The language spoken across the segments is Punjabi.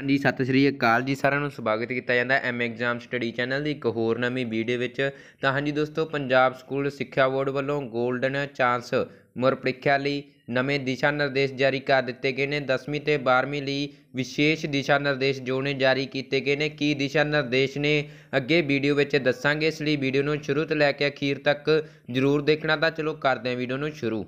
ਹਾਂਜੀ ਸਤਿ ਸ੍ਰੀ ਅਕਾਲ ਜੀ ਸਾਰਿਆਂ ਨੂੰ ਸਵਾਗਤ ਕੀਤਾ ਜਾਂਦਾ ਐਮ ਐਗਜ਼ਾਮ ਸਟੱਡੀ ਚੈਨਲ ਦੀ ਇੱਕ ਹੋਰ ਨਵੀਂ ਵੀਡੀਓ ਵਿੱਚ ਤਾਂ ਹਾਂਜੀ ਦੋਸਤੋ ਪੰਜਾਬ ਸਕੂਲ ਸਿੱਖਿਆ ਬੋਰਡ ਵੱਲੋਂ 골ਡਨ ਚਾਂਸ ਮੁਰ ਪ੍ਰੀਖਿਆ ਲਈ ਨਵੇਂ ਦਿਸ਼ਾ ਨਿਰਦੇਸ਼ ਜਾਰੀ ਕਰ ਦਿੱਤੇ ਗਏ ਨੇ 10ਵੀਂ ਤੇ 12ਵੀਂ ਲਈ ਵਿਸ਼ੇਸ਼ ਦਿਸ਼ਾ ਨਿਰਦੇਸ਼ ਜੋਨੇ ਜਾਰੀ ਕੀਤੇ ਗਏ ਨੇ ਕੀ ਦਿਸ਼ਾ ਨਿਰਦੇਸ਼ ਨੇ ਅੱਗੇ ਵੀਡੀਓ ਵਿੱਚ ਦੱਸਾਂਗੇ ਇਸ ਲਈ ਵੀਡੀਓ ਨੂੰ ਸ਼ੁਰੂ ਤੋਂ ਲੈ ਕੇ ਅਖੀਰ ਤੱਕ ਜ਼ਰੂਰ ਦੇਖਣਾ ਤਾਂ ਚਲੋ ਕਰਦੇ ਹਾਂ ਵੀਡੀਓ ਨੂੰ ਸ਼ੁਰੂ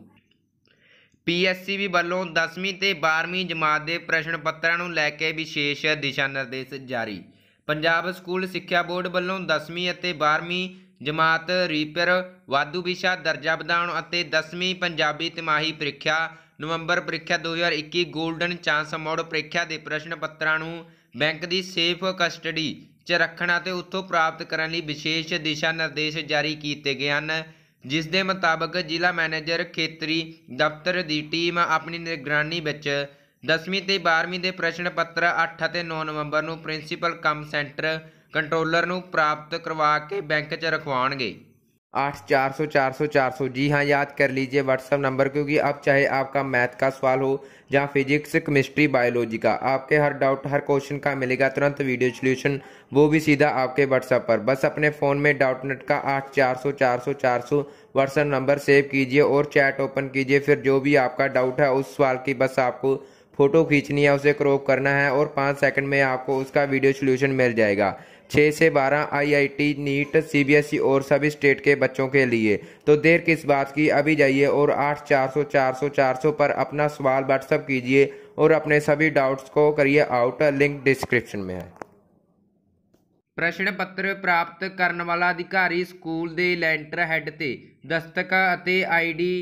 ਵੀ ਵੱਲੋਂ 10ਵੀਂ ਤੇ 12ਵੀਂ ਜਮਾਤ ਦੇ ਪ੍ਰਸ਼ਨ ਪੱਤਰਾਂ ਨੂੰ ਲੈ ਕੇ ਵਿਸ਼ੇਸ਼ ਦਿਸ਼ਾ ਨਿਰਦੇਸ਼ ਜਾਰੀ ਪੰਜਾਬ ਸਕੂਲ ਸਿੱਖਿਆ ਬੋਰਡ ਵੱਲੋਂ 10ਵੀਂ ਅਤੇ 12ਵੀਂ ਜਮਾਤ ਰੀਪਰ ਵਾਧੂ ਵਿਸ਼ਾ ਦਰਜਾ ਵਧਾਉਣ ਅਤੇ 10ਵੀਂ ਪੰਜਾਬੀ ਤਿਮਾਹੀ ਪ੍ਰੀਖਿਆ ਨਵੰਬਰ ਪ੍ਰੀਖਿਆ 2021 골ਡਨ ਚਾਂਸ ਮੋੜ ਪ੍ਰੀਖਿਆ ਦੇ ਪ੍ਰਸ਼ਨ ਪੱਤਰਾਂ ਨੂੰ ਬੈਂਕ ਦੀ ਸੇਫ ਕਸਟਡੀ 'ਚ ਰੱਖਣਾ ਤੇ ਉੱਥੋਂ ਪ੍ਰਾਪਤ ਕਰਨ ਲਈ ਵਿਸ਼ੇਸ਼ ਦਿਸ਼ਾ ਨਿਰਦੇਸ਼ ਜਾਰੀ ਕੀਤੇ ਗਏ ਹਨ ਜਿਸ ਦੇ ਮੁਤਾਬਕ ਜ਼ਿਲ੍ਹਾ ਮੈਨੇਜਰ ਖੇਤਰੀ ਦਫ਼ਤਰ ਦੀ ਟੀਮ ਆਪਣੀ ਨਿਗਰਾਨੀ ਵਿੱਚ 10ਵੀਂ ਤੇ 12ਵੀਂ ਦੇ ਪ੍ਰਸ਼ਨ ਪੱਤਰ 8 ਅਤੇ 9 ਨਵੰਬਰ ਨੂੰ ਪ੍ਰਿੰਸੀਪਲ ਕਮ ਸੈਂਟਰ ਕੰਟਰੋਲਰ ਨੂੰ ਪ੍ਰਾਪਤ ਕਰਵਾ ਕੇ ਬੈਂਕ 'ਚ ਰਖਵਾਉਣਗੇ आठ चार सौ चार सौ चार सौ जी हाँ याद कर लीजिए व्हाट्सअप नंबर क्योंकि अब चाहे आपका मैथ का सवाल हो या फिजिक्स केमिस्ट्री बायोलॉजी का आपके हर डाउट हर क्वेश्चन का मिलेगा तुरंत वीडियो सोल्यूशन वो भी सीधा आपके व्हाट्सअप पर बस अपने फ़ोन में डाउटनेट का आठ चार सौ चार सौ चार सौ व्हाट्सअप नंबर सेव कीजिए और चैट ओपन कीजिए फिर जो भी आपका डाउट है उस सवाल की बस आपको फ़ोटो खींचनी है उसे क्रॉप करना है और पाँच सेकंड में आपको उसका वीडियो सोल्यूशन मिल जाएगा छः से बारह आईआईटी नीट सीबीएसई और सभी स्टेट के बच्चों के लिए तो देर किस बात की अभी जाइए और आठ चार सौ चार सौ चार सौ पर अपना सवाल व्हाट्सअप कीजिए और अपने सभी डाउट्स को करिए आउट लिंक डिस्क्रिप्शन में है प्रश्न पत्र प्राप्त करने वाला अधिकारी स्कूल के लेंटर हैड से दस्तक I D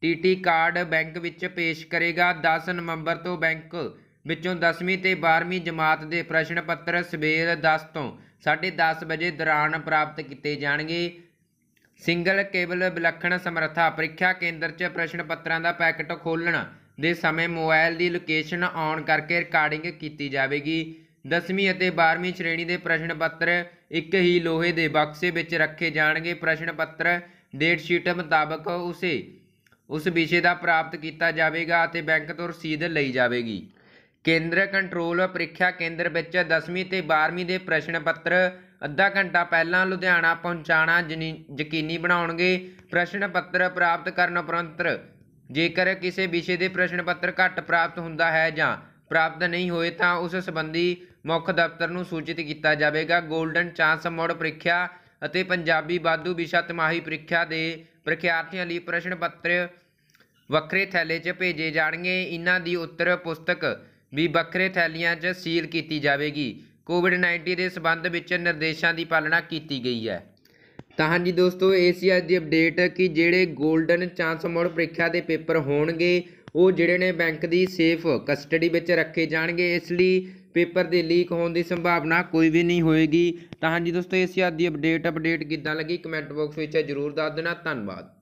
TT card bank ਵਿੱਚ ਪੇਸ਼ ਕਰੇਗਾ 10 ਨਵੰਬਰ ਤੋਂ ਬੈਂਕ ਵਿੱਚੋਂ 10ਵੀਂ ਤੇ 12ਵੀਂ ਜਮਾਤ ਦੇ ਪ੍ਰਸ਼ਨ ਪੱਤਰ ਸਵੇਰ 10 ਤੋਂ 10:30 ਵਜੇ ਦੌਰਾਨ ਪ੍ਰਾਪਤ ਕੀਤੇ ਜਾਣਗੇ ਸਿੰਗਲ ਕੇਬਲ ਵਿਲੱਖਣ ਸਮਰੱਥਾ ਪ੍ਰੀਖਿਆ ਕੇਂਦਰ 'ਚ ਪ੍ਰਸ਼ਨ ਪੱਤਰਾਂ ਦਾ ਪੈਕਟ ਖੋਲਣ ਦੇ ਸਮੇਂ ਮੋਬਾਈਲ ਦੀ ਲੋਕੇਸ਼ਨ ਆਨ ਕਰਕੇ ਰਿਕਾਰਡਿੰਗ ਕੀਤੀ ਜਾਵੇਗੀ 10ਵੀਂ ਅਤੇ 12ਵੀਂ ਸ਼੍ਰੇਣੀ ਦੇ ਪ੍ਰਸ਼ਨ ਪੱਤਰ ਇੱਕ ਹੀ ਲੋਹੇ ਦੇ ਬਕਸੇ ਵਿੱਚ ਰੱਖੇ ਜਾਣਗੇ ਪ੍ਰਸ਼ਨ ਪੱਤਰ ਡੇਟ ਸ਼ੀਟ ਮੁਤਾਬਕ ਉਸੇ ਉਸ ਵਿਸ਼ੇ ਦਾ ਪ੍ਰਾਪਤ ਕੀਤਾ ਜਾਵੇਗਾ ਅਤੇ ਬੈਂਕ ਤੋਂ ਰਸੀਦ ਲਈ ਜਾਵੇਗੀ ਕੇਂਦਰ ਕੰਟਰੋਲ ਪ੍ਰੀਖਿਆ ਕੇਂਦਰ ਵਿੱਚ 10ਵੀਂ ਤੇ 12ਵੀਂ ਦੇ ਪ੍ਰਸ਼ਨ ਪੱਤਰ ਅੱਧਾ ਘੰਟਾ ਪਹਿਲਾਂ ਲੁਧਿਆਣਾ ਪਹੁੰਚਾਣਾ ਯਕੀਨੀ ਬਣਾਉਣਗੇ ਪ੍ਰਸ਼ਨ ਪੱਤਰ ਪ੍ਰਾਪਤ ਕਰਨ ਉਪਰੰਤ ਜੇਕਰ ਕਿਸੇ ਵਿਸ਼ੇ ਦੇ ਪ੍ਰਸ਼ਨ ਪੱਤਰ ਘੱਟ ਪ੍ਰਾਪਤ ਹੁੰਦਾ ਹੈ ਜਾਂ ਪ੍ਰਾਪਤ ਨਹੀਂ ਹੋਏ ਤਾਂ ਉਸ ਸੰਬੰਧੀ ਮੁੱਖ ਦਫ਼ਤਰ ਨੂੰ ਸੂਚਿਤ ਕੀਤਾ ਜਾਵੇਗਾ 골ਡਨ ਚਾਂਸ ਮੋੜ ਪ੍ਰੀਖਿਆ ਅਤੇ ਪੰਜਾਬੀ ਬਾਦੂ ਵਿਸ਼ਾ ਤਿਮਾਹੀ ਪ੍ਰੀਖਿਆ ਦੇ ਪ੍ਰੀਖਿਆਰਥੀਆਂ ਲਈ ਪ੍ਰਸ਼ਨ ਪੱਤਰ ਵੱਖਰੇ ਥੈਲੇ 'ਚ ਭੇਜੇ ਜਾਣਗੇ ਇਹਨਾਂ ਦੀ ਉੱਤਰ ਪੁਸਤਕ ਵੀ ਵੱਖਰੇ ਥੈਲੀਆਂ 'ਚ ਸੀਲ ਕੀਤੀ ਜਾਵੇਗੀ ਕੋਵਿਡ-19 ਦੇ ਸਬੰਧ ਵਿੱਚ ਨਿਰਦੇਸ਼ਾਂ ਦੀ ਪਾਲਣਾ ਕੀਤੀ ਗਈ ਹੈ ਤਾਂ ਹਾਂਜੀ ਦੋਸਤੋ ਇਹ ਸੀ ਅੱਜ ਦੀ ਅਪਡੇਟ ਕਿ ਜਿਹੜੇ 골ਡਨ ਚਾਂਸ ਮੋੜ ਪ੍ਰੀਖਿਆ ਦੇ ਪੇਪਰ ਹੋਣਗੇ ਉਹ ਜਿਹੜੇ ਨੇ ਬੈਂਕ ਦੀ ਸੇਫ ਕਸਟਡੀ ਵਿੱਚ ਰੱਖੇ ਜਾਣਗੇ ਇਸ ਲਈ ਪੇਪਰ ਦੇ ਲੀਕ ਹੋਣ ਦੀ ਸੰਭਾਵਨਾ ਕੋਈ ਵੀ ਨਹੀਂ ਹੋਏਗੀ ਤਾਂ ਹਾਂਜੀ ਦੋਸਤੋ ਇਸ ਯਾਦ ਦੀ ਅਪਡੇਟ ਅਪਡੇਟ ਕਿੱਦਾਂ ਲੱਗੀ ਕਮੈਂਟ ਬਾਕਸ ਵਿੱਚ ਜ਼ਰੂਰ ਦੱਸ ਦੇਣਾ ਧੰਨਵਾਦ